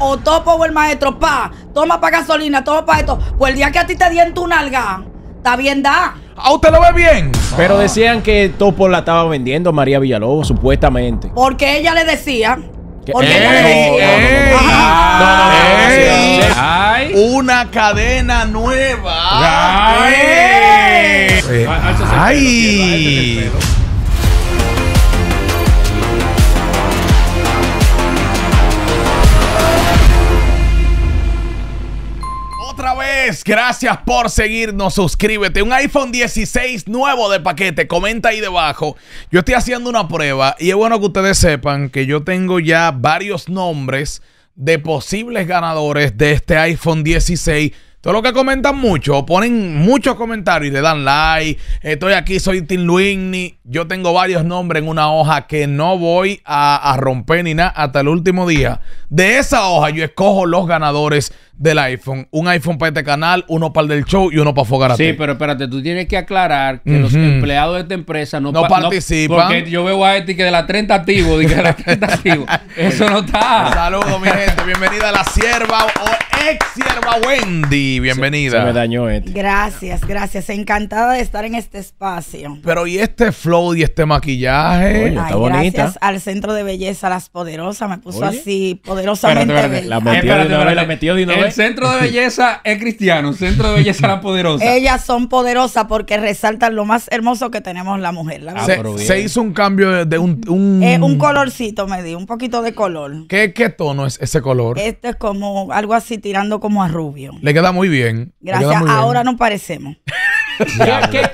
o topo o el maestro, pa, toma pa gasolina, toma pa esto, pues el día que a ti te en tu nalga, está bien da. ¿A usted lo ve bien? Pero decían que Topo la estaba vendiendo María Villalobos, supuestamente. Porque ella le decía una cadena nueva. Ay. gracias por seguirnos. Suscríbete. Un iPhone 16 nuevo de paquete. Comenta ahí debajo. Yo estoy haciendo una prueba y es bueno que ustedes sepan que yo tengo ya varios nombres de posibles ganadores de este iPhone 16. Todo lo que comentan mucho, ponen muchos comentarios y le dan like. Estoy aquí, soy Tim Luigny. Yo tengo varios nombres en una hoja que no voy a, a romper ni nada hasta el último día. De esa hoja yo escojo los ganadores del iPhone. Un iPhone para este canal, uno para el del show y uno para ti Sí, pero espérate, tú tienes que aclarar que los empleados de esta empresa no, no participan. porque yo veo a este que de la 30 activo de de la 30 activo Eso no está. Saludos, mi gente. Bienvenida a la sierva o ex sierva Wendy. Bienvenida. Se, me dañó este. Gracias, gracias. Encantada de estar en este espacio. Pero y este flow y este maquillaje. Oye, está bonita. Gracias al Centro de Belleza Las Poderosas. Me puso así poderosamente. La metió la metió de centro de belleza es cristiano, el centro de belleza la poderosa. Ellas son poderosas porque resaltan lo más hermoso que tenemos la mujer. Ah, se, hizo un cambio de un... Eh, un... colorcito me di, un poquito de color. ¿Qué, tono es ese color? Este es como algo así tirando como a rubio. Le queda muy bien. Gracias, ahora nos no parecemos.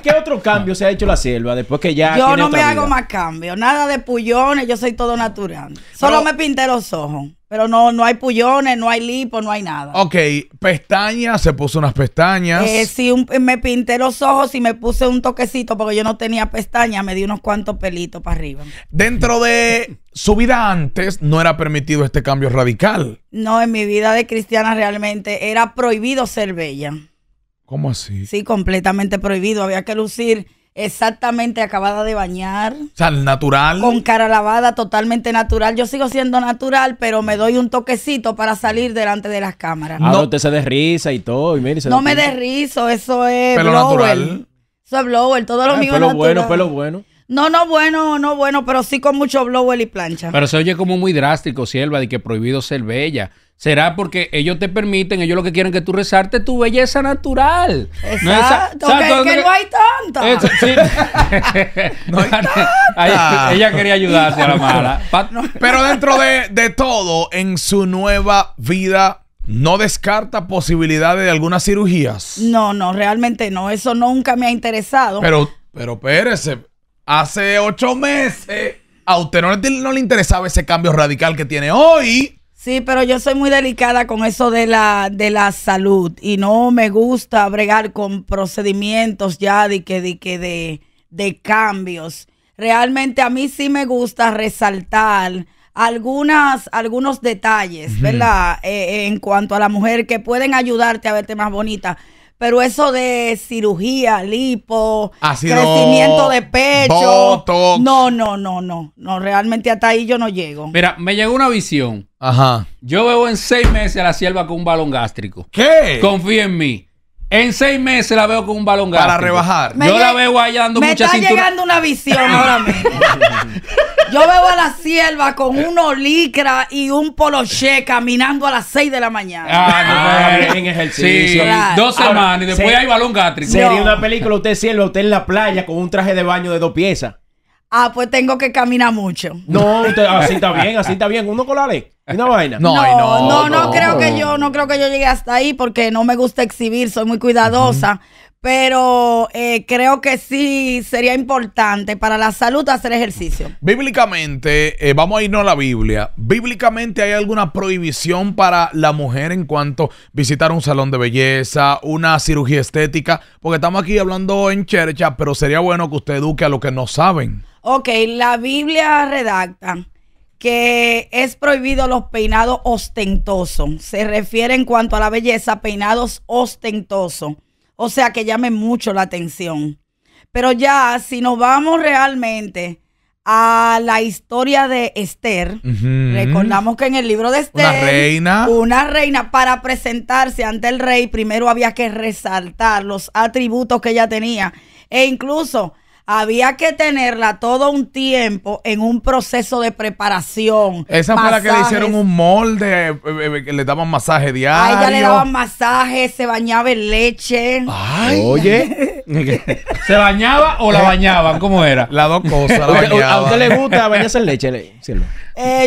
¿Qué, otro cambio se ha hecho la selva después que ya... Yo no me hago más cambio nada de pullones, yo soy todo natural. Solo me pinté los ojos. Pero no, no hay pullones, no hay lipo, no hay nada. Ok, pestañas, se puso unas pestañas. Eh, sí, me pinté los ojos y me puse un toquecito porque yo no tenía pestañas, me di unos cuantos pelitos para arriba. Dentro de su vida antes no era permitido este cambio radical. No, en mi vida de cristiana realmente era prohibido ser bella. ¿Cómo así? Sí, completamente prohibido. Había que lucir exactamente acabada de bañar. O sea, natural. Con cara lavada, totalmente natural. Yo sigo siendo natural, pero me doy un toquecito para salir delante de las cámaras. Ah, no, usted se desriza y todo. Y no me desrizo, eso es. Pelo natural. Eso es blower, todo lo ah, mismo pelo bueno, pelo bueno. No, no bueno, no bueno, pero sí con mucho blower y plancha. Pero se oye como muy drástico, Sierva, de que prohibido ser bella. Será porque ellos te permiten, ellos lo que quieren que tú resarte tu belleza natural. Exacto, sea, es que no hay tanta. no hay ella quería ayudarse a la mala. Pero dentro de, de todo, en su nueva vida ¿No descarta posibilidades de algunas cirugías? No, no, realmente no. Eso nunca me ha interesado. Pero, pero espérese hace ocho meses, a usted no le, interesaba ese cambio radical que tiene hoy. Sí, pero yo soy muy delicada con eso de la, de la salud y no me gusta bregar con procedimientos ya de que, de, que de, cambios. Realmente a mí sí me gusta resaltar algunas, algunos detalles, ¿verdad? Eh, en cuanto a la mujer que pueden ayudarte a verte más bonita. Pero eso de cirugía, lipo, crecimiento de pecho. No, no, no, no. No, realmente hasta ahí yo no llego. Mira, me llegó una visión. Ajá. Yo veo en seis meses a la sierva con un balón gástrico. ¿Qué? Confía en mí. En seis meses la veo con un balón gástrico. Para rebajar. yo la veo allá dando me está llegando una visión ahora mismo. yo veo a la sierva con un licra y un poloché caminando a las seis de la mañana. Ah, no, ah, en ejercicio. bien ejercicio. Dos semanas y después hay balón gástrico. Sería una película, usted sierva, usted en la playa con un traje de baño de dos piezas. Ah, pues tengo que caminar mucho. No, así está bien, así está bien. Uno con la ley. Una vaina. No, no, no, no, no, creo que yo, no creo que yo llegue hasta ahí porque no me gusta exhibir, soy muy cuidadosa pero eh, creo que sí sería importante para la salud hacer ejercicio. Bíblicamente, eh, vamos a irnos a la Biblia. Bíblicamente hay alguna prohibición para la mujer en cuanto visitar un salón de belleza, una cirugía estética, porque estamos aquí hablando en chercha, pero sería bueno que usted eduque a los que no saben. Ok, la Biblia redacta que es prohibido los peinados ostentosos. Se refiere en cuanto a la belleza, peinados ostentosos o sea que llame mucho la atención. Pero ya, si nos vamos realmente a la historia de Esther, recordamos que en el libro de Esther, una reina. una reina, para presentarse ante el rey, primero había que resaltar los atributos que ella tenía. E incluso había que tenerla todo un tiempo en un proceso de preparación. Esa fue la que le hicieron un molde, eh, eh, eh, le daban masaje diario. A ella le daban masaje, se bañaba en leche. Ay, oye. ¿Se bañaba o la bañaban? ¿Cómo era? Las dos cosas. La ¿A usted le gusta bañarse en leche?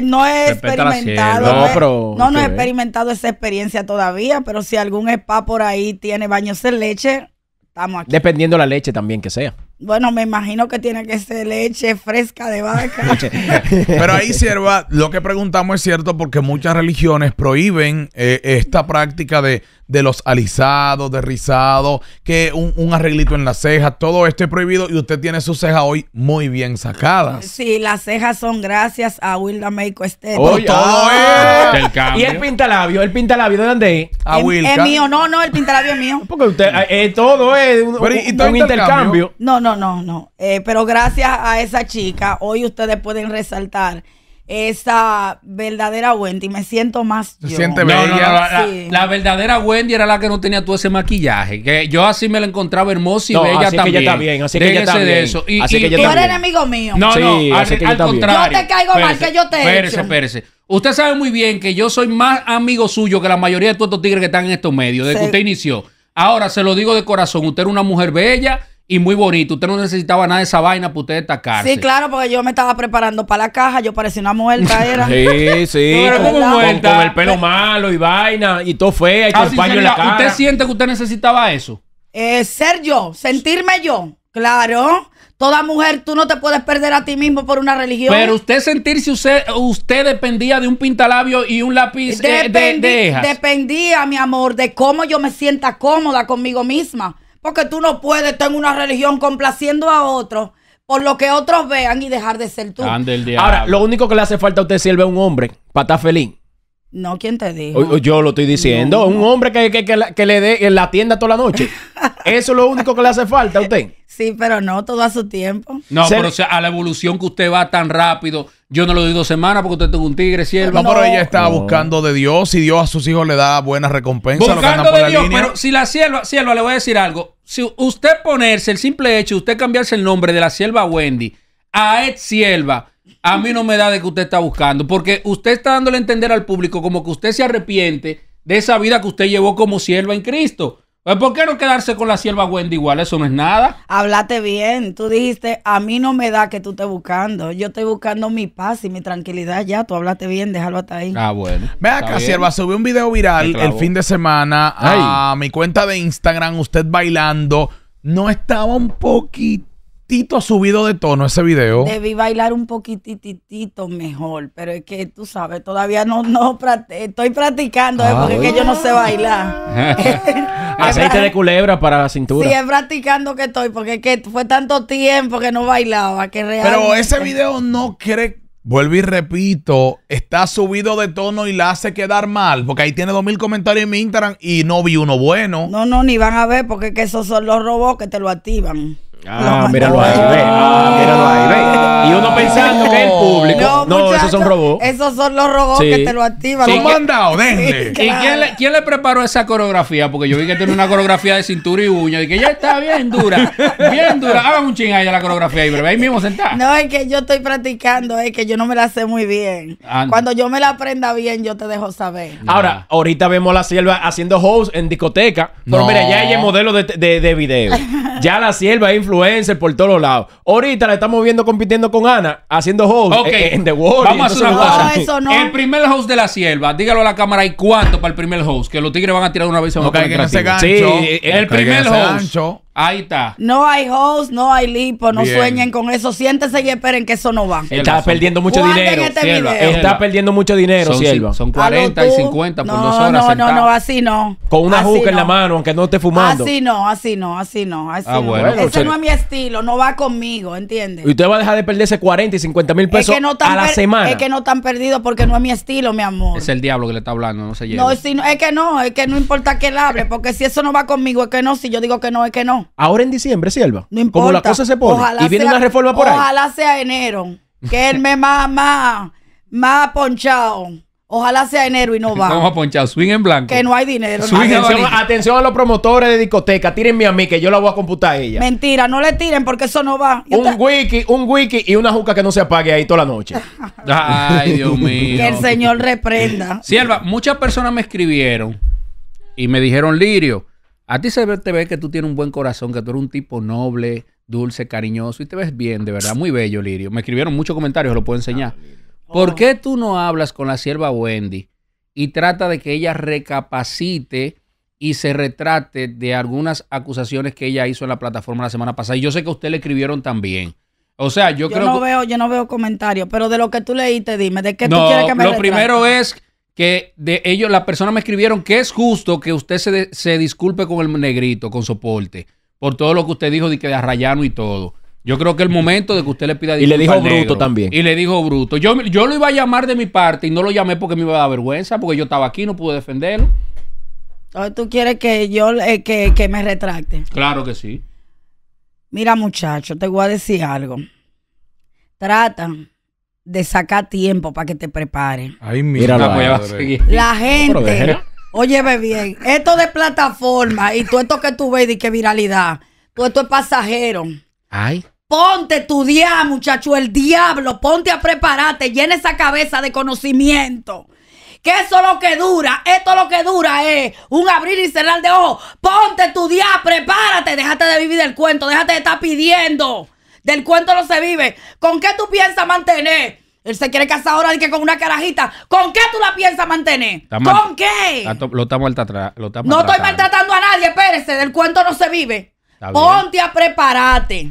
no he experimentado. No, no, he experimentado esa experiencia todavía, pero si algún spa por ahí tiene baños en leche, estamos aquí. Dependiendo la leche también que sea. Bueno, me imagino que tiene que ser leche fresca de vaca. Pero ahí, sierva, lo que preguntamos es cierto porque muchas religiones prohíben eh, esta práctica de de los alisados, de rizado, que un, arreglito en la cejas, todo esto prohibido y usted tiene su ceja hoy muy bien sacada. Sí, las cejas son gracias a Wilda México todo ah, es. Y el pintalabio, el pintalabio, ¿de dónde es? A Wilda. Es mío, no, no, el pintalabio es mío. Porque usted, eh, eh, todo es un, todo intercambio? No, no, no, no. Eh, pero gracias a esa chica, hoy ustedes pueden resaltar esa verdadera Wendy. Me siento más. yo. la, verdadera Wendy era la que no tenía todo ese maquillaje. Que yo así me la encontraba hermosa y bella también. ella así que ella está de eso. así que tú eres enemigo mío. No, no, así al, que contrario. Yo te caigo más mal que yo te pérese, he Usted sabe muy bien que yo soy más amigo suyo que la mayoría de todos estos tigres que están en estos medios, desde que usted inició. Ahora, se lo digo de corazón, usted era una mujer bella, y muy bonito. Usted no necesitaba nada de esa vaina para usted destacarse. Sí, claro, porque yo me estaba preparando para la caja, yo parecía una muerta, era. sí, sí. como muerta. Con, el pelo malo y vaina y todo fea y con ah, paño en la cara. ¿Usted siente que usted necesitaba eso? Eh, ser yo, sentirme yo. Claro. Toda mujer, tú no te puedes perder a ti mismo por una religión. Pero usted sentirse usted, usted dependía de un pintalabio y un lápiz eh, de, de Dependía, mi amor, de cómo yo me sienta cómoda conmigo misma. Porque tú no puedes estar en una religión complaciendo a otros por lo que otros vean y dejar de ser tú. Ahora, lo único que le hace falta a usted sirve a un hombre para estar feliz. No, ¿quién te dijo? yo lo estoy diciendo. un hombre que, que, le dé en la tienda toda la noche. Eso es lo único que le hace falta a usted. Sí, pero no, todo a su tiempo. No, pero o sea, a la evolución que usted va tan rápido. Yo no lo doy dos semanas porque usted tuvo un tigre, sierva. No, pero ella está buscando de Dios y Dios a sus hijos le da buenas recompensas. Buscando de Dios, pero si la sierva, sierva, le voy a decir algo. Si usted ponerse el simple hecho, usted cambiarse el nombre de la sierva Wendy a Ed Sierva a mí no me da de que usted está buscando, porque usted está dándole a entender al público como que usted se arrepiente de esa vida que usted llevó como sierva en Cristo. Pues ¿por qué no quedarse con la sierva Wendy igual? Eso no es nada. Háblate bien. Tú dijiste, a mí no me da que tú estés buscando. Yo estoy buscando mi paz y mi tranquilidad ya. Tú hablaste bien, déjalo hasta ahí. Ah, bueno. Ve acá, sierva, subí un video viral el fin de semana a mi cuenta de Instagram, usted bailando. No estaba un poquito subido de tono ese video. Debí bailar un poquititito mejor, pero es que tú sabes, todavía no, no estoy practicando, ¿eh? porque que yo no sé bailar. Aceite de culebra para la cintura. Sí, es practicando que estoy, porque fue tanto tiempo que no bailaba, que Pero ese video no cree, vuelvo y repito, está subido de tono y la hace quedar mal, porque ahí tiene dos mil comentarios en mi Instagram y no vi uno bueno. No, no, ni van a ver, porque esos son los robots que te lo activan. Ah, ah, míralo ahí, ve. Ah, míralo ahí, ve. Y uno pensando que es el público. No, esos son robots. Esos son los robots que te lo activan. Son han mandados, denle. ¿Y quién le, preparó esa coreografía? Porque yo vi que tiene una coreografía de cintura y uña. Y que ya está bien dura. Bien dura. Hagan un ching ahí de la coreografía ahí, Ahí mismo sentada. No, es que yo estoy practicando, es que yo no me la sé muy bien. Cuando yo me la aprenda bien, yo te dejo saber. Ahora, ahorita vemos a la sierva haciendo host en discoteca. Pero mira, ya ella es modelo de, de- de video. Ya la sierva es influencer por todos lados. Ahorita la estamos viendo compitiendo con Ana, haciendo host en, The Vamos a hacer una cosa. El primer host de la sierva, dígalo a la cámara y cuánto para el primer host, que los tigres van a tirar una vez a un no, gancho. Sí, eh, el, primer host. Ahí está. No hay host, no hay lipo, no sueñen con eso. Siéntese y esperen que eso no va. Está perdiendo mucho dinero. Este está perdiendo mucho dinero, son, sierva. Son 40 y 50 por dos horas. No, no, no, no, así no. Con una juca en la mano, aunque no esté fumando. Así no, así no, así no. ah, no. Ese no es mi estilo, no va conmigo, ¿entiendes? Y usted va a dejar de perderse 40 y 50 mil pesos a la semana. Es que no están perdidos porque no es mi estilo, mi amor. Es el diablo que le está hablando, no se no, es que no, es que no importa que él hable, porque si eso no va conmigo, es que no. Si yo digo que no, es que no. Ahora en diciembre, Silva. No importa. Como la cosa se pone. y viene una reforma por ahí. Ojalá sea enero. Que él me más, más, más ponchado. Ojalá sea enero y no va. Vamos a swing en blanco. Que no hay dinero. Atención, a los promotores de discoteca. Tírenme a mí que yo la voy a computar a ella. Mentira, no le tiren porque eso no va. un wiki, un wiki y una juca que no se apague ahí toda la noche. Ay, Dios mío. Que el Señor reprenda. Sierva, muchas personas me escribieron y me dijeron, Lirio, a ti se te ve que tú tienes un buen corazón, que tú eres un tipo noble, dulce, cariñoso y te ves bien, de verdad, muy bello, Lirio. Me escribieron muchos comentarios, lo puedo ah, enseñar. ¿Por oh. qué tú no hablas con la sierva Wendy y trata de que ella recapacite y se retrate de algunas acusaciones que ella hizo en la plataforma la semana pasada? Y yo sé que a usted le escribieron también. O sea, yo, creo no veo, yo no veo comentarios, pero de lo que tú leíste, dime, ¿de qué tú quieres que me Lo primero es que de ellos, las personas me escribieron que es justo que usted se, disculpe con el negrito, con soporte, por todo lo que usted dijo de que de Arrayano y todo. Yo creo que el momento de que usted le pida disculpas. Y le dijo bruto también. Y le dijo bruto. Yo, yo lo iba a llamar de mi parte y no lo llamé porque me iba a dar vergüenza, porque yo estaba aquí, no pude defenderlo. Oh, ¿Tú quieres que yo eh, que, me retracte? Claro que sí. Mira, muchacho, te voy a decir algo. Tratan de sacar tiempo para que te preparen. Ay, mira, la gente, óyeme bien, esto de plataforma y todo esto que tú ves y qué viralidad, todo esto es pasajero. Ay. Ponte tu día, muchacho, el diablo, ponte a prepararte, llena esa cabeza de conocimiento que eso es lo que dura, esto es lo que dura es un abrir y cerrar de ojo. Ponte tu día. prepárate, déjate de vivir el cuento, déjate de estar pidiendo. Del cuento no se vive. ¿Con qué tú piensas mantener? Él se quiere casar ahora que con una carajita. ¿Con qué tú la piensas mantener? ¿Con qué? lo está No estoy maltratando a nadie, espérese. Del cuento no se vive. Ponte a prepararte.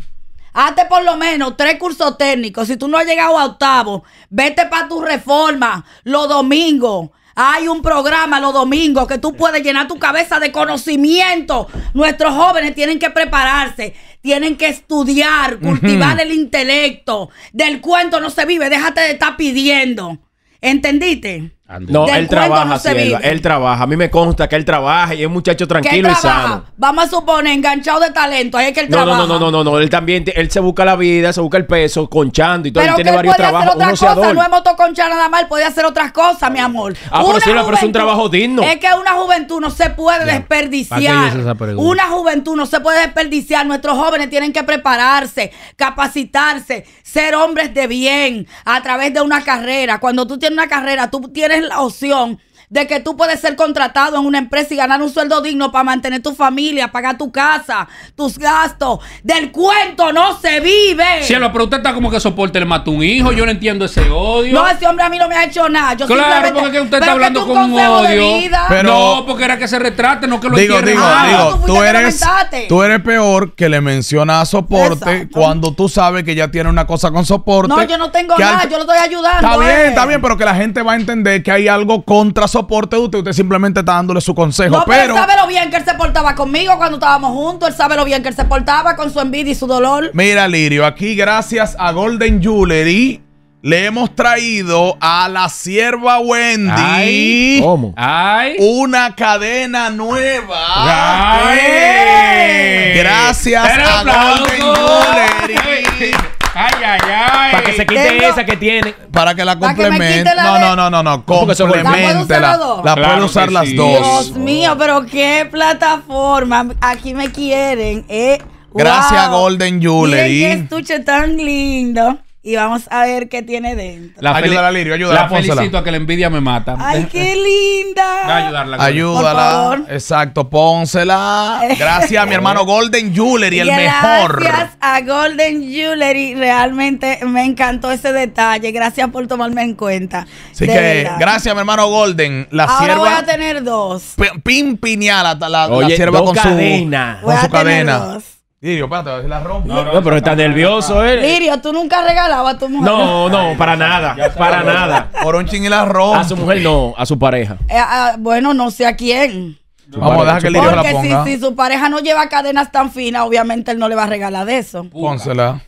Hazte por lo menos tres cursos técnicos. Si tú no has llegado a octavo, vete para tu reforma los domingos. Hay un programa los domingos que tú puedes llenar tu cabeza de conocimiento. Nuestros jóvenes tienen que prepararse, tienen que estudiar, cultivar el intelecto. Del cuento no se vive, déjate de estar pidiendo. ¿Entendiste? No, él trabaja, sí, él trabaja. A mí me consta que él trabaja y es un muchacho tranquilo y sano. Vamos a suponer, enganchado de talento, que él no, trabaja. No, no, no, no, él también, él se busca la vida, se busca el peso, conchando y todo, él tiene varios trabajos. Hacer otras cosas, no es motoconchar nada mal. puede hacer otras cosas, mi amor. Ah, pero, sí, pero es un trabajo digno. Es que una juventud no se puede desperdiciar. Una juventud no se puede desperdiciar. Nuestros jóvenes tienen que prepararse, capacitarse, ser hombres de bien a través de una carrera. Cuando tú tienes una carrera, tú tienes la opción de que tú puedes ser contratado en una empresa y ganar un sueldo digno para mantener tu familia, pagar tu casa, tus gastos. Del cuento no se vive. Cielo, pero usted está como que soporte, le mató un hijo. Yo no entiendo ese odio. No, ese hombre a mí no me ha hecho nada. Yo claro, porque usted está hablando con un odio. no, porque era que se retrate, no que lo digo, digo, ah, digo, tú, eres, tú eres peor que le menciona a soporte cuando tú sabes que ya tiene una cosa con soporte. No, yo no tengo nada, yo lo estoy ayudando. Está bien, eh. está bien, pero que la gente va a entender que hay algo contra soporte porte de usted, usted simplemente está dándole su consejo. pero, él sabe lo bien que él se portaba conmigo cuando estábamos juntos, él sabe lo bien que él se portaba con su envidia y su dolor. Mira, Lirio, aquí gracias a Golden Jewelry le hemos traído a la sierva Wendy ¿cómo? una cadena nueva. Gracias a Golden Jewelry. Ay, ay, ay. Para que se quite esa que tiene. Para que la complemente. No, no, no, no, no. complemente. ¿La usar las dos? La usar las dos. Dios mío, pero qué plataforma. Aquí me quieren, eh. Gracias, Golden Jewelry. qué estuche tan lindo y vamos a ver qué tiene dentro. La ayúdala, Lirio, ayúdala. La felicito a que la envidia me mata. ¡Ay, qué linda! Voy ayudarla. Ayúdala. Exacto, pónsela. Gracias a mi hermano Golden Jewelry, el mejor. Gracias a Golden Jewelry. Realmente me encantó ese detalle. Gracias por tomarme en cuenta. Así que, verdad. gracias, mi hermano Golden. La Ahora voy a tener dos. Pimpiñal, la, la, Oye, sierva con, cadena. Su, con su cadena. Lirio, pata, a la rompo. No, pero está, nervioso, él. Eh. Lirio, tú nunca regalabas a tu mujer. No, no, para nada. para nada. Por un ching y la rompo. A su mujer no, a su pareja. Eh, ah, bueno, no sé a quién. Vamos a dejar que Lirio la ponga. Si, si su pareja no lleva cadenas tan finas, obviamente él no le va a regalar de eso. Pónsela.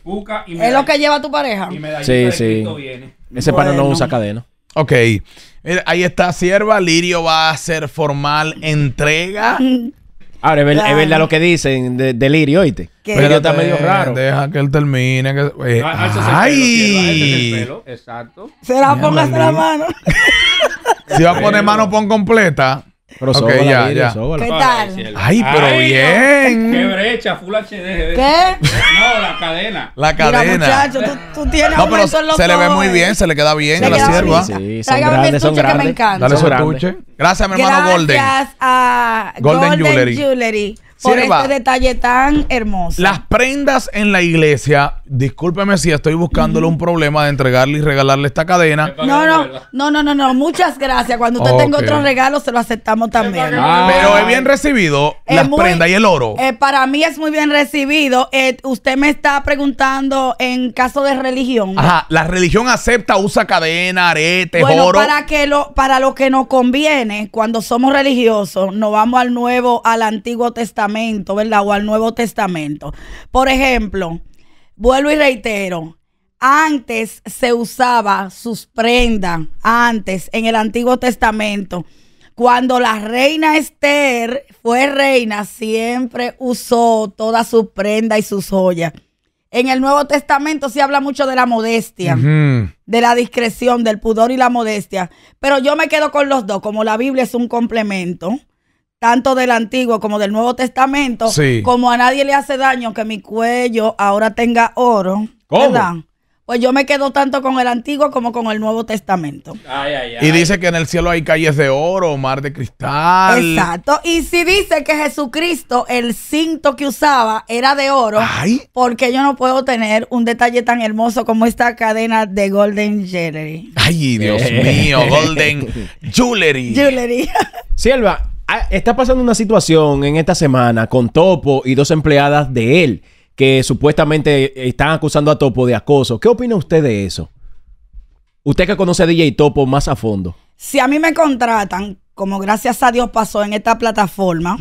es lo que lleva tu pareja. Y sí, sí. Viene. Ese no usa cadena. Ok. ahí está, sierva. Lirio va a hacer formal entrega Ahora, es, verdad lo que dicen de, delirio, oíste. te Pero está medio raro. Deja que él termine. Que... ¡Ay! Es el pelo, el pelo, exacto. Será, póngase la mano. si va a poner mano, pon completa. Pero okay, le ya, ya. ¿Qué tal? Ay, pero bien. Qué brecha, Full HD. ¿Qué? No, la cadena. La cadena. Mira, muchacho, tú, tienes No, pero se, le ve muy bien, se le queda bien a la sierva. Sí, sí, son grandes, son grandes. Que me encanta. Dale su estuche. Gracias, mi hermano Golden. Gracias a Golden, Jewelry por este detalle tan hermoso. Las prendas en la iglesia, discúlpeme si estoy buscándole un problema de entregarle y regalarle esta cadena. No, no, no, no, no, muchas gracias. Cuando usted tenga otro regalo, se lo aceptamos también. Ah, pero es bien recibido las prendas y el oro. Eh, para mí es muy bien recibido. Eh, usted me está preguntando en caso de religión. Ajá, la religión acepta, usa cadena, arete, oro. Para, que lo, para lo que nos conviene, cuando somos religiosos, nos vamos al Nuevo, al Antiguo Testamento ¿verdad? O al Nuevo Testamento. Por ejemplo, vuelvo y reitero, antes se usaba sus prendas, antes, en el Antiguo Testamento. Cuando la reina Esther fue reina, siempre usó toda su prenda y sus joyas. En el Nuevo Testamento se habla mucho de la modestia, de la discreción, del pudor y la modestia. Pero yo me quedo con los dos, como la Biblia es un complemento tanto del Antiguo como del Nuevo Testamento, como a nadie le hace daño que mi cuello ahora tenga oro, ¿Cómo? ¿verdad? Pues yo me quedo tanto con el Antiguo como con el Nuevo Testamento. Ay, ay, ay. Y dice que en el cielo hay calles de oro, mar de cristal. Exacto. Y si dice que Jesucristo, el cinto que usaba, era de oro, porque yo no puedo tener un detalle tan hermoso como esta cadena de Golden Jewelry. Ay, Dios eh. mío, Golden Jewelry. Jewelry. Silva, Ah, está pasando una situación en esta semana con Topo y dos empleadas de él que supuestamente están acusando a Topo de acoso. ¿Qué opina usted de eso? Usted que conoce a DJ Topo más a fondo. Si a mí me contratan, como gracias a Dios pasó en esta plataforma,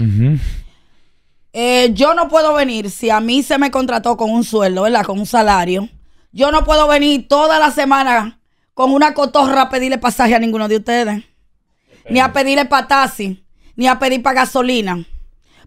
eh, yo no puedo venir si a mí se me contrató con un sueldo, ¿verdad? Con un salario. Yo no puedo venir toda la semana con una cotorra a pedirle pasaje a ninguno de ustedes. Ni a pedirle patasi ni a pedir para gasolina.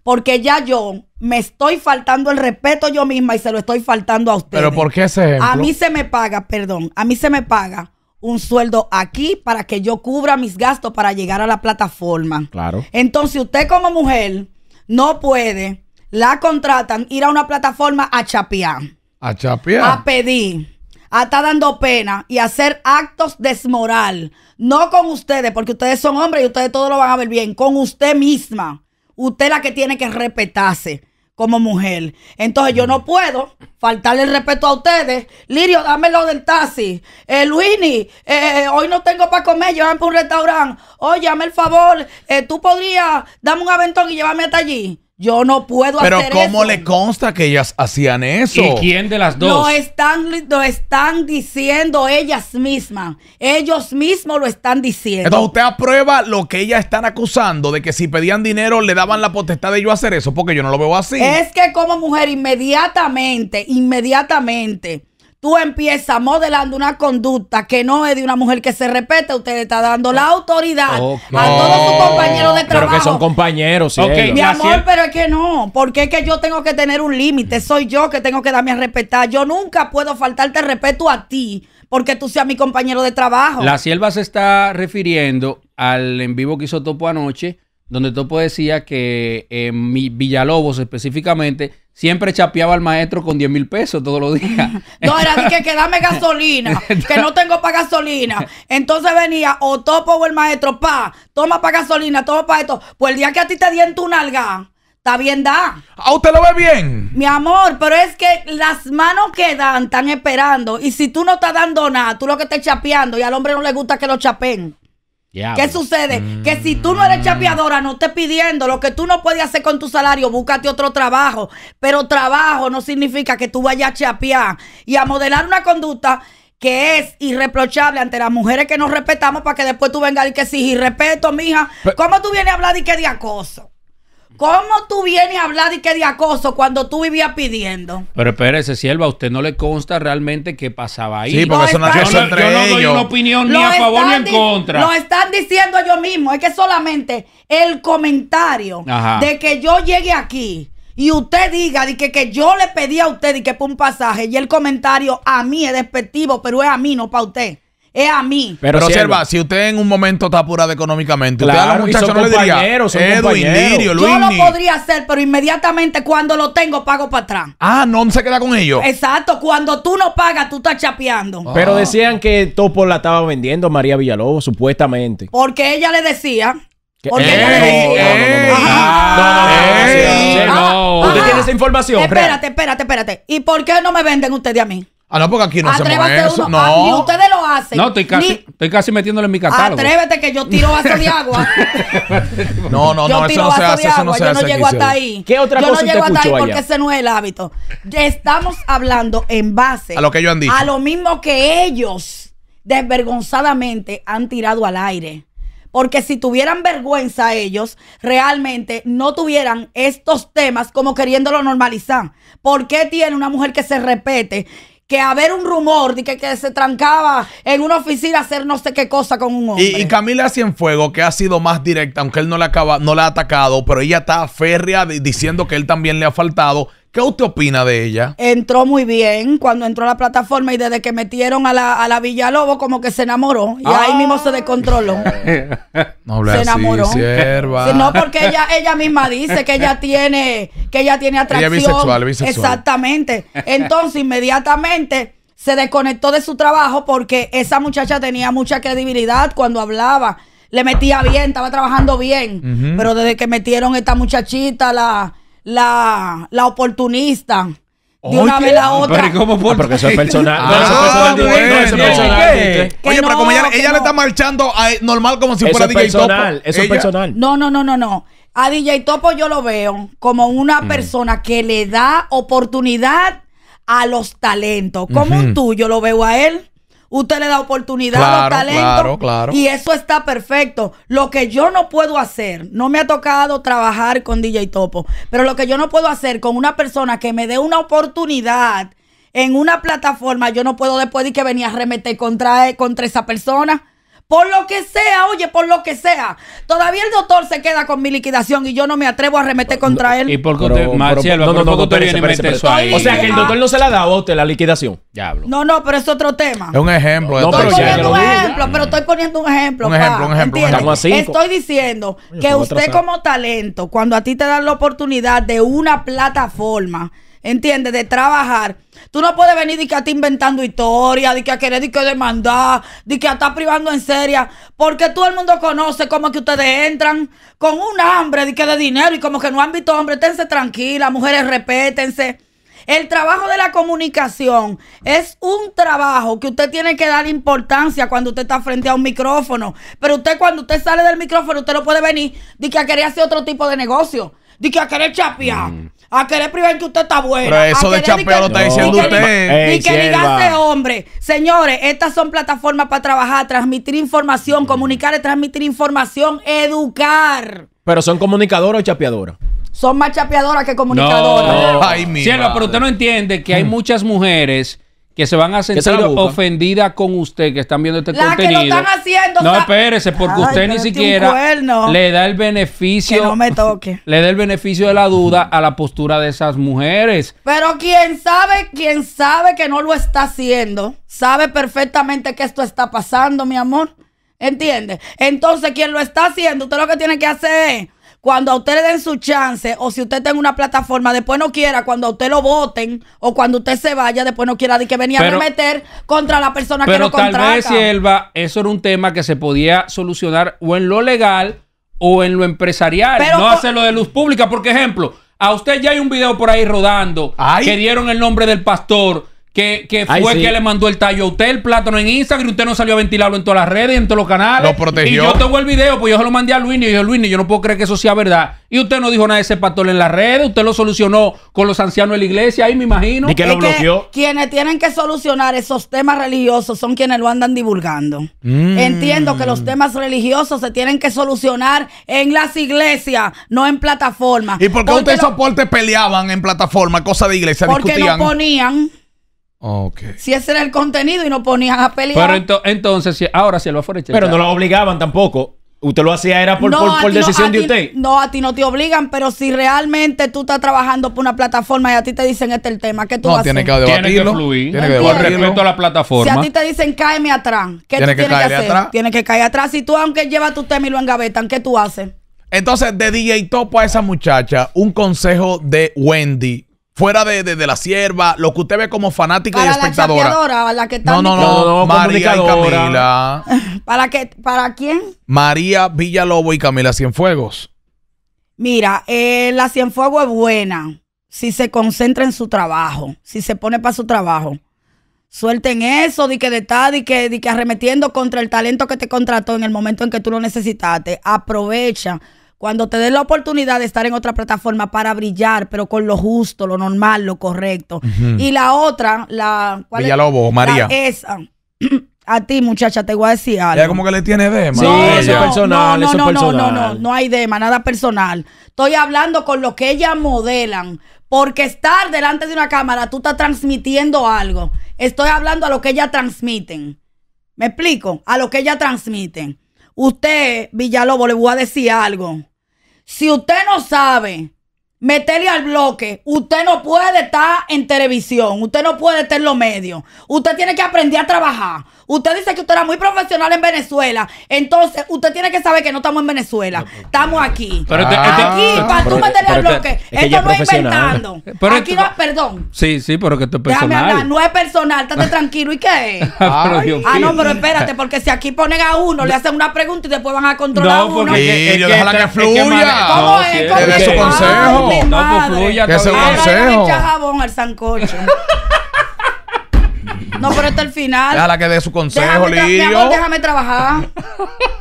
Porque ya yo me estoy faltando el respeto yo misma y se lo estoy faltando a usted. Pero ¿por qué ese A mí se me paga, perdón, a mí se me paga un sueldo aquí para que yo cubra mis gastos para llegar a la plataforma. Claro. Entonces usted como mujer no puede, la contratan, ir a una plataforma a chapear. A chapear. A pedir a ah, dando pena y hacer actos desmoral. No con ustedes, porque ustedes son hombres y ustedes todos lo van a ver bien. Con usted misma. Usted es la que tiene que respetarse como mujer. Entonces yo no puedo faltarle el respeto a ustedes. Lirio, dámelo del taxi. Eh, Luini, eh, eh hoy no tengo para comer, llévame para un restaurante. Oye, oh, el favor, eh, tú podrías darme un aventón y llévame hasta allí. Yo no puedo Pero ¿cómo le consta que ellas hacían eso? ¿Y quién de las dos? Lo están, lo están diciendo ellas mismas. Ellos mismos lo están diciendo. Entonces usted aprueba lo que ellas están acusando de que si pedían dinero le daban la potestad de yo hacer eso, porque yo no lo veo así. Es que como mujer inmediatamente, inmediatamente tú empiezas modelando una conducta que no es de una mujer que se respeta, usted le está dando la autoridad a todos sus compañeros de trabajo. Pero que son compañeros, sí. mi amor, pero es que no, porque es que yo tengo que tener un límite, soy yo que tengo que darme a respetar. Yo nunca puedo faltarte respeto a ti porque tú seas mi compañero de trabajo. La sierva se está refiriendo al en vivo que hizo Topo anoche, donde Topo decía que en mi Villalobos específicamente siempre chapeaba al maestro con 10 mil pesos todos los días. no, era que, dame gasolina, que no tengo para gasolina. Entonces venía o topo o el maestro, pa, toma para gasolina, toma para esto. Pues el día que a ti te di en tu nalga, está bien da. ¿A usted lo ve bien? Mi amor, pero es que las manos que dan están esperando. Y si tú no estás dando nada, tú lo que estás chapeando y al hombre no le gusta que lo chapen. ¿Qué sucede? que si tú no eres chapeadora, no estés pidiendo lo que tú no puedes hacer con tu salario, búscate otro trabajo. Pero trabajo no significa que tú vayas a chapear y a modelar una conducta que es irreprochable ante las mujeres que nos respetamos para que después tú vengas y que sí, y respeto, mija. ¿Cómo tú vienes a hablar y que de acoso? ¿Cómo tú vienes a hablar de que de acoso cuando tú vivías pidiendo? Pero espérese, sierva, ¿a usted no le consta realmente qué pasaba ahí? Sí, porque eso no yo, entre yo no doy una opinión ni a favor ni en contra. Lo están diciendo ellos mismos. Es que solamente el comentario de que yo llegue aquí y usted diga de que, que yo le pedí a usted y que por un pasaje y el comentario a mí es despectivo, pero es a mí, no para usted es a mí. Pero, observa, si usted en un momento está apurado económicamente, claro, usted a los muchachos no le diría, Yo lo podría hacer, pero inmediatamente cuando lo tengo pago para atrás. Ah, no se queda con ellos. Exacto, cuando tú no pagas, tú estás chapeando. Ah. Pero decían que Topo la estaba vendiendo María Villalobos, supuestamente. Porque ella le decía ¿Usted tiene esa información? Espérate, espérate, espérate. ¿Y por qué no me venden ustedes a mí? Ah, no, porque aquí no se hacemos eso. Uno. No. ni ustedes lo hacen. No, estoy casi, estoy casi metiéndole en mi catálogo. Atrévete que yo tiro vaso de agua. no, no, no, eso no se hace, eso no se hace. Yo no llego hasta ahí. ¿Qué otra yo cosa Yo no llego hasta ahí porque ese no es el hábito. Estamos hablando en base... A lo que ellos han dicho. A lo mismo que ellos desvergonzadamente han tirado al aire. Porque si tuvieran vergüenza ellos, realmente no tuvieran estos temas como queriéndolo normalizar. ¿Por qué tiene una mujer que se repete? que haber un rumor de que, se trancaba en una oficina a hacer no sé qué cosa con un hombre. Y, Camila Cienfuego, que ha sido más directa, aunque él no la, acaba, no ha atacado, pero ella está férrea diciendo que él también le ha faltado. ¿Qué usted opina de ella? Entró muy bien cuando entró a la plataforma y desde que metieron a la, a la Villalobos como que se enamoró y ahí ah. mismo se descontroló. no se así, enamoró. No porque ella ella misma dice que ella tiene que ella tiene atracción. Ella es bisexual, bisexual. Exactamente. Entonces inmediatamente se desconectó de su trabajo porque esa muchacha tenía mucha credibilidad cuando hablaba, le metía bien, estaba trabajando bien, pero desde que metieron esta muchachita la la, la oportunista. De una vez la otra. ¿cómo ah, porque eso es personal. Oye, pero como ella, ella le está marchando ah, normal como si fuera DJ personal, Topo. Eso es personal. No, no, no, no, no. A DJ Topo yo lo veo como una mm. persona que le da oportunidad a los talentos. Como un tuyo tú, yo lo veo a él usted le da oportunidad a los talentos. Y eso está perfecto. Lo que yo no puedo hacer, no me ha tocado trabajar con DJ Topo, pero lo que yo no puedo hacer con una persona que me dé una oportunidad en una plataforma, yo no puedo después de que venía a remeter contra, contra esa persona por lo que sea, oye, por lo que sea. Todavía el doctor se queda con mi liquidación y yo no me atrevo a remeter contra él. Y por pero, ¿Marcelo, no, no, no, no, no. O sea, que el doctor no se la da a usted la liquidación. Ya hablo. No, no, pero es otro tema. Es un ejemplo. No, estoy poniendo un ejemplo, pero estoy poniendo un ejemplo. Un ejemplo, un ejemplo. Estoy diciendo que usted como talento, cuando a ti te dan la oportunidad de una plataforma, ¿entiendes? De trabajar. Tú no puedes venir de que a ti inventando historia de que a querer de que demandar, de que a privando en serio. porque todo el mundo conoce como que ustedes entran con un hambre de que de dinero y como que no han visto hombre, esténse tranquila mujeres, repétense. El trabajo de la comunicación es un trabajo que usted tiene que dar importancia cuando usted está frente a un micrófono. Pero usted cuando usted sale del micrófono, usted no puede venir de que quería hacer otro tipo de negocio de que a querer chapear, mm. a querer privar que usted está bueno. ...a eso de chapear lo está diciendo usted. Ni que, diga ese hombre. Señores, estas son plataformas para trabajar, transmitir información, mm. comunicar, transmitir información, educar. Pero son comunicadoras o chapeadoras son más chapeadoras que comunicadoras. Ay, pero usted no entiende que hay mm. muchas mujeres que se van a sentir ofendidas con usted que están viendo este la contenido. Que lo están haciendo, no, espérese, porque usted ni siquiera le da el beneficio. no me toque. Le da el beneficio de la duda a la postura de esas mujeres. Pero quién sabe, quien sabe que no lo está haciendo, sabe perfectamente que esto está pasando, mi amor. ¿Entiende? Entonces, quien lo está haciendo, usted lo que tiene que hacer es cuando a usted le den su chance o si usted tenga una plataforma, después no quiera, cuando a usted lo voten o cuando usted se vaya, después no quiera de que venía a meter contra la persona que lo tal Vez, eso era un tema que se podía solucionar o en lo legal o en lo empresarial, no hacerlo de luz pública. Porque, ejemplo, a usted ya hay un video por ahí rodando que dieron el nombre del pastor que, fue que le mandó el tallo a usted, el plátano en Instagram, y usted no salió a ventilarlo en todas las redes, en todos los canales. Lo protegió. Y yo tengo el video, pues yo se lo mandé a Luis, y yo, Luis, yo no puedo creer que eso sea verdad. Y usted no dijo nada de ese pastor en las redes, usted lo solucionó con los ancianos de la iglesia, ahí me imagino. Y que lo bloqueó. quienes tienen que solucionar esos temas religiosos son quienes lo andan divulgando. Mm. Entiendo que los temas religiosos se tienen que solucionar en las iglesias, no en plataformas. ¿Y por qué ustedes soporte peleaban en plataforma, cosa de iglesia? Porque no ponían si ese era el contenido y no ponías a pelear. Pero entonces, ahora si lo fuera Pero no lo obligaban tampoco. Usted lo hacía era por, por, decisión de usted. No, a ti no te obligan, pero si realmente tú estás trabajando por una plataforma y a ti te dicen este el tema, ¿qué tú no, tiene que tiene que fluir. Tiene que respeto a la plataforma. Si a ti te dicen cáeme atrás, ¿qué tú tienes que hacer? que caer atrás. Si tú aunque llevas tu tema y lo engavetan, ¿qué tú haces? Entonces, de DJ Topo a esa muchacha, un consejo de Wendy fuera de, de, la sierva, lo que usted ve como fanática y espectadora. La que está no, no, no, no, María y Camila. ¿Para, qué, ¿Para quién? María Villalobo y Camila Cienfuegos. Mira, eh, la Cienfuegos es buena si se concentra en su trabajo, si se pone para su trabajo. Suelten eso, de que de tal, que, que arremetiendo contra el talento que te contrató en el momento en que tú lo necesitaste. Aprovecha cuando te den la oportunidad de estar en otra plataforma para brillar, pero con lo justo, lo normal, lo correcto. Y la otra, la... Villalobo Villalobos, María. esa. A ti, muchacha, te voy a decir algo. Ya como que le tiene dema. Sí, no, eso es personal, no, no, no, No, no, no, hay dema, nada personal. Estoy hablando con lo que ellas modelan. Porque estar delante de una cámara, tú estás transmitiendo algo. Estoy hablando a lo que ellas transmiten. ¿Me explico? A lo que ellas transmiten. Usted, Villalobo le voy a decir algo. Si usted no sabe meterle al bloque. Usted no puede estar en televisión, usted no puede estar en los medios, usted tiene que aprender a trabajar. Usted dice que usted era muy profesional en Venezuela, entonces usted tiene que saber que no estamos en Venezuela, estamos aquí. Pero este, este- aquí, para tú este, meterle al bloque, esto no es inventando. aquí no perdón. Sí, sí, pero que esto es personal. Déjame hablar, no es personal, estate tranquilo. ¿Y qué ah, es? ah, no, pero espérate, porque si aquí ponen a uno, le hacen una pregunta y después van a controlar a uno. que, que, que fluya. ¿Cómo es? ¿Cómo es? No, pues, que consejo. jabón al No, pero es el final. Déjala que dé su consejo, déjame, amor, déjame trabajar.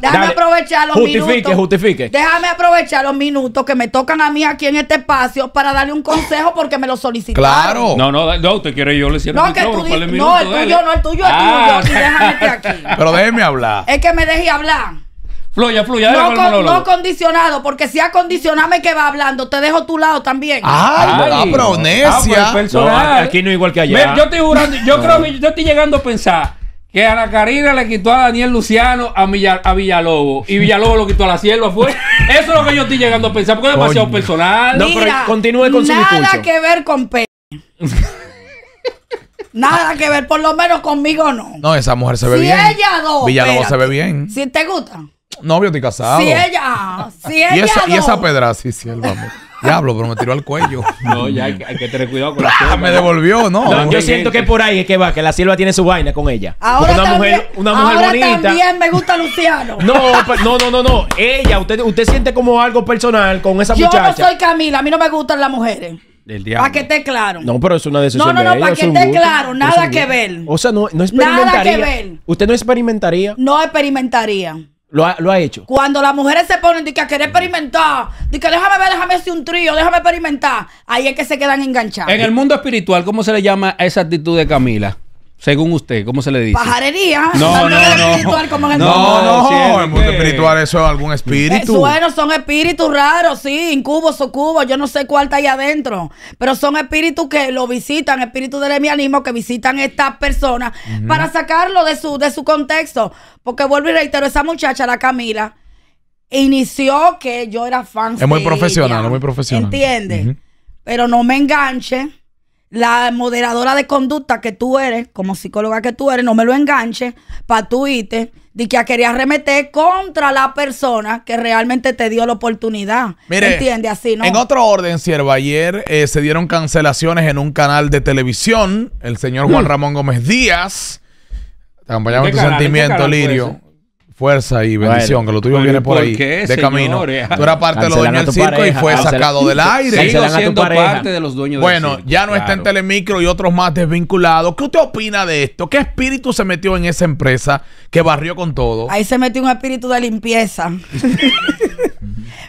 Déjame aprovechar los minutos. Justifique, justifique. Déjame aprovechar los minutos que me tocan a mí aquí en este espacio para darle un consejo porque me lo solicitaron. Claro. No, no, no, usted quiere yo le cierro no, el que el tuyo, No, el tuyo, no, el tuyo es tuyo. Ah. Y déjame este aquí. Pero déjeme hablar. Es que me deje hablar. Fluya, fluya. No, no condicionado, porque si acondicioname que va hablando, te dejo tu lado también. Ay, la pronesia. Ah, pues no, aquí no igual que allá. yo estoy jurando, yo creo yo estoy llegando a pensar que a la Karina le quitó a Daniel Luciano a, Villalobo. Villalobos y Villalobos lo quitó a la sierva fue eso es lo que yo estoy llegando a pensar porque es demasiado personal no, pero continúe con nada nada que ver con Peña. nada que ver por lo menos conmigo no no esa mujer se ve bien Villalobos se ve bien si te gusta no, yo estoy casado. Si ella, si ella. Y esa, y esa pedra, sí, sí, el Diablo, pero me tiró al cuello. No, ya hay que, tener cuidado con la ah, sierva. me devolvió, no. yo siento que por ahí es que va, que la sierva tiene su vaina con ella. Ahora una mujer, una mujer ahora también me gusta Luciano. No, no, no, no, no. Ella, usted, usted siente como algo personal con esa muchacha. Yo no soy Camila, a mí no me gustan las mujeres. diablo. Para que esté claro. No, pero es una decisión. No, no, no, para que esté claro, nada que ver. O sea, no, no experimentaría. Nada que ver. ¿Usted no experimentaría? No experimentaría. Lo ha, hecho. Cuando las mujeres se ponen de que a querer experimentar, de que déjame ver, déjame hacer un trío, déjame experimentar, ahí es que se quedan enganchadas. En el mundo espiritual, ¿cómo se le llama esa actitud de Camila? Según usted, ¿cómo se le dice? Pajarería. No, no, no. en el no, mundo. no, espiritual eso es algún espíritu. bueno, eh, son espíritus raros, sí, incubos, cubos, yo no sé cuál está ahí adentro, pero son espíritus que lo visitan, espíritus del emianismo que visitan estas personas para sacarlo de su de su contexto, porque vuelvo y reitero, esa muchacha la Camila inició que yo era fan Es muy profesional, es muy profesional. ¿Entiendes? Pero no me enganche la moderadora de conducta que tú eres, como psicóloga que tú eres, no me lo enganche para tu de que quería remeter contra la persona que realmente te dio la oportunidad. Mire, ¿Entiende? Así, ¿no? En otro orden, sierva, ayer eh, se dieron cancelaciones en un canal de televisión. El señor Juan Ramón Gómez Díaz. Te acompañamos tu sentimiento, Lirio. Fuerza y bendición, que lo tuyo viene por, ahí, de camino. Tú eras parte de los dueños del circo y fue sacado del aire. siendo parte de los dueños Bueno, ya no está en Telemicro y otros más desvinculados. ¿Qué usted opina de esto? ¿Qué espíritu se metió en esa empresa que barrió con todo? Ahí se metió un espíritu de limpieza.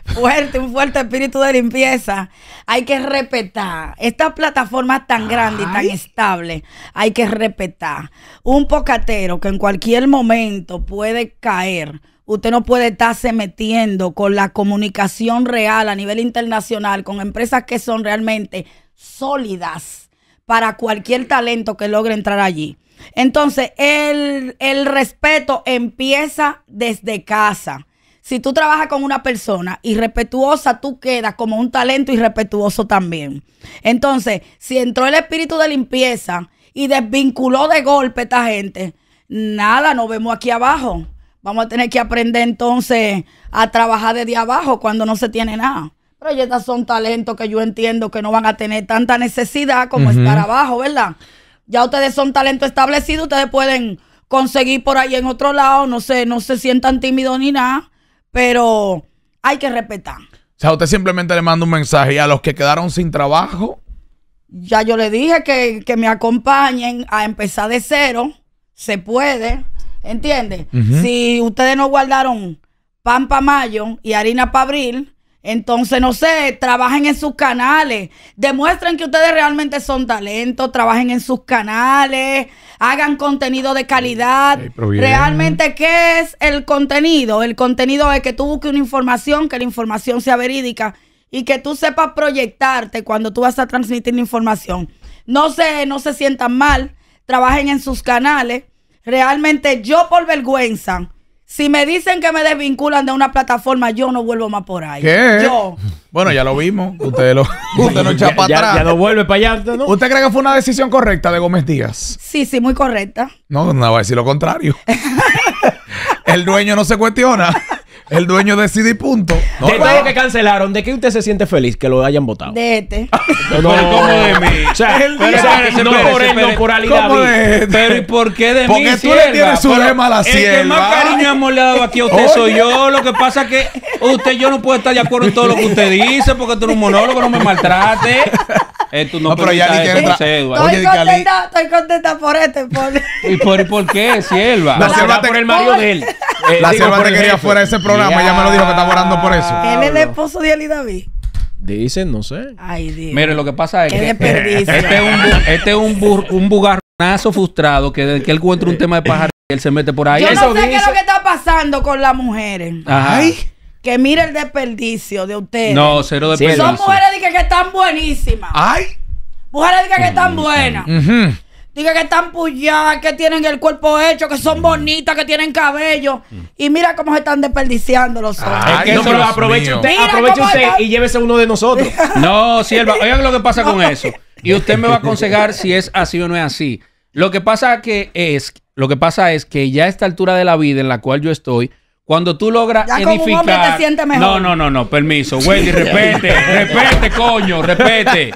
fuerte, un fuerte espíritu de limpieza. Hay que respetar. Esta plataforma tan grande y tan estable. hay que respetar. Un pocatero que en cualquier momento puede caer. Usted no puede estarse metiendo con la comunicación real a nivel internacional, con empresas que son realmente sólidas para cualquier talento que logre entrar allí. Entonces, el respeto empieza desde casa si tú trabajas con una persona irrespetuosa, tú quedas como un talento irrespetuoso también. Entonces, si entró el espíritu de limpieza y desvinculó de golpe a esta gente, nada, nos vemos aquí abajo. Vamos a tener que aprender entonces a trabajar desde abajo cuando no se tiene nada. Pero estas son talentos que yo entiendo que no van a tener tanta necesidad como estar abajo, ¿verdad? Ya ustedes son talento establecido, ustedes pueden conseguir por ahí en otro lado, no sé, no se sientan tímidos ni nada pero hay que respetar. O sea, usted simplemente le manda un mensaje a los que quedaron sin trabajo. Ya yo le dije que, me acompañen a empezar de cero. Se puede, ¿entiende? Si ustedes no guardaron pan para mayo y harina para abril, entonces, no sé, trabajen en sus canales, demuestren que ustedes realmente son talento, trabajen en sus canales, hagan contenido de calidad. realmente, ¿qué es el contenido? El contenido es que tú busques una información, que la información sea verídica y que tú sepas proyectarte cuando tú vas a transmitir la información. No sé, no se sientan mal, trabajen en sus canales. Realmente yo por vergüenza si me dicen que me desvinculan de una plataforma, yo no vuelvo más por ahí. ¿Qué? Yo. Bueno, ya lo vimos. Usted, lo, usted atrás. Ya, lo vuelve para allá. ¿Usted cree que fue una decisión correcta de Gómez Díaz? Sí, sí, muy correcta. No, no va a decir lo contrario. El dueño no se cuestiona el dueño decide punto. Después de todo que cancelaron, ¿de qué usted se siente feliz que lo hayan votado? De este. No, de mí. O sea, el no por él, no por este? Pero ¿y por qué de Porque tú le tienes su lema a la sierva. El que más cariño hemos le dado aquí a usted soy yo. Lo que pasa es que usted yo no puedo estar de acuerdo en todo lo que usted dice porque tú eres un monólogo, no me maltrate. Eh, no, no pero ya Estoy contenta, estoy contenta por este. Por... ¿Y por, qué, sierva? por el marido de él. Eh, la sierva te quería fuera de ese programa. Ella me lo dijo que está orando por eso. Él es el esposo de Ali David. Dicen, no sé. Ay, Dios. Mire, lo que pasa es que. Este es un, este un, bugarronazo frustrado que, que él encuentra un tema de pajar y él se mete por ahí. Yo no sé qué es lo que está pasando con las mujeres. Ay. Que mire el desperdicio de ustedes. No, cero desperdicio. Son mujeres que, que están buenísimas. Ay. Mujeres que, que están mm, mm, buenas. Ajá. Diga que están puñadas, que tienen el cuerpo hecho, que son mm. bonitas, que tienen cabello. Mm. Y mira cómo se están desperdiciando los otros. no, aproveche usted, y llévese uno de nosotros. no, sierva, oigan lo que pasa con eso. Y usted me va a aconsejar si es así o no es así. Lo que pasa que es, lo que pasa es que ya a esta altura de la vida en la cual yo estoy, cuando tú logras edificar. No, no, no, no, permiso. Wendy, repete, repete, coño, repete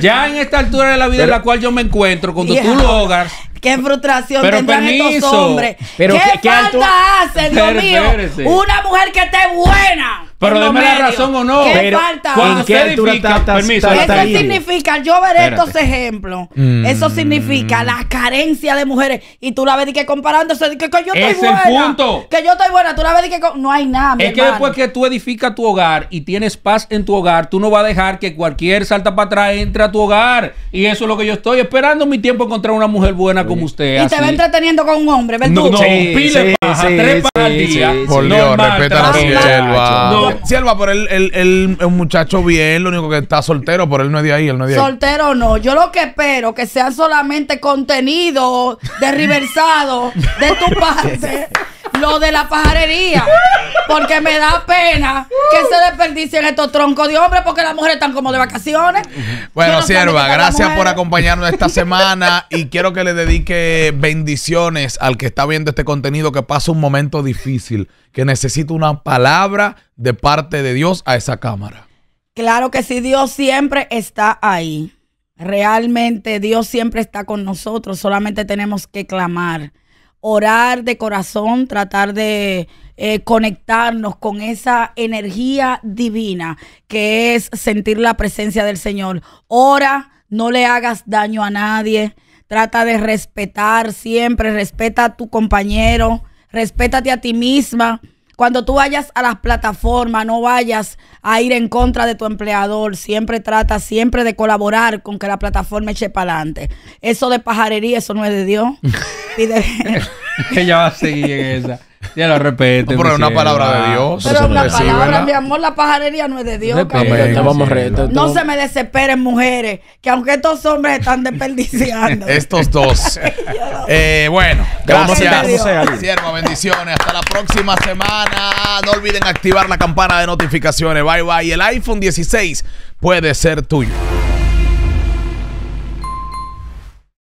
ya en esta altura de la vida en la cual yo me encuentro, cuando tú logras. Qué frustración pero tendrán permiso, estos hombres. ¿Qué, ¿qué falta hacen, Dios mío? Una mujer que esté buena. Pero de la razón o no. ¿Qué falta? ¿En qué Eso significa, yo veré estos ejemplos. Mm. Eso significa la carencia de mujeres. Y tú la ves que comparándose, que, yo estoy buena. punto. Que yo estoy buena, tú la ves que no hay nada. Es que después que tú edificas tu hogar y tienes paz en tu hogar, tú no vas a dejar que cualquier salta para atrás entre a tu hogar. Y eso es lo que yo estoy esperando mi tiempo encontrar una mujer buena como usted. Y te va entreteniendo con un hombre, ¿verdad? No, no, pile paja, tres para día. Por respeta a Sierva, pero él, él es un muchacho bien, lo único que está soltero, por él no es de ahí, él no es de ahí. Soltero no. Yo lo que espero que sea solamente contenido derriversado de tu parte lo de la pajarería. Porque me da pena que se desperdicien estos troncos de hombres porque las mujeres están como de vacaciones. Bueno, sierva, gracias por acompañarnos esta semana y quiero que le dedique bendiciones al que está viendo este contenido que pasa un momento difícil, que necesita una palabra de parte de Dios a esa cámara. Claro que sí, Dios siempre está ahí. Realmente Dios siempre está con nosotros, solamente tenemos que clamar orar de corazón, tratar de eh, conectarnos con esa energía divina que es sentir la presencia del Señor. Ora, no le hagas daño a nadie, trata de respetar siempre, respeta a tu compañero, respétate a ti misma cuando tú vayas a las plataformas, no vayas a ir en contra de tu empleador. Siempre trata siempre de colaborar con que la plataforma eche para adelante. Eso de pajarería, eso no es de Dios. Ella va a seguir en esa. Ya lo respeto. es una palabra de ah, Dios. Pero la palabra, mi amor, la pajarería no es de Dios. no se me desesperen, mujeres, que aunque estos hombres están desperdiciando. Estos dos. Eh, bueno, gracias. Siervo, bendiciones. Hasta la próxima semana. No olviden activar la campana de notificaciones. Bye bye. el iPhone 16 puede ser tuyo.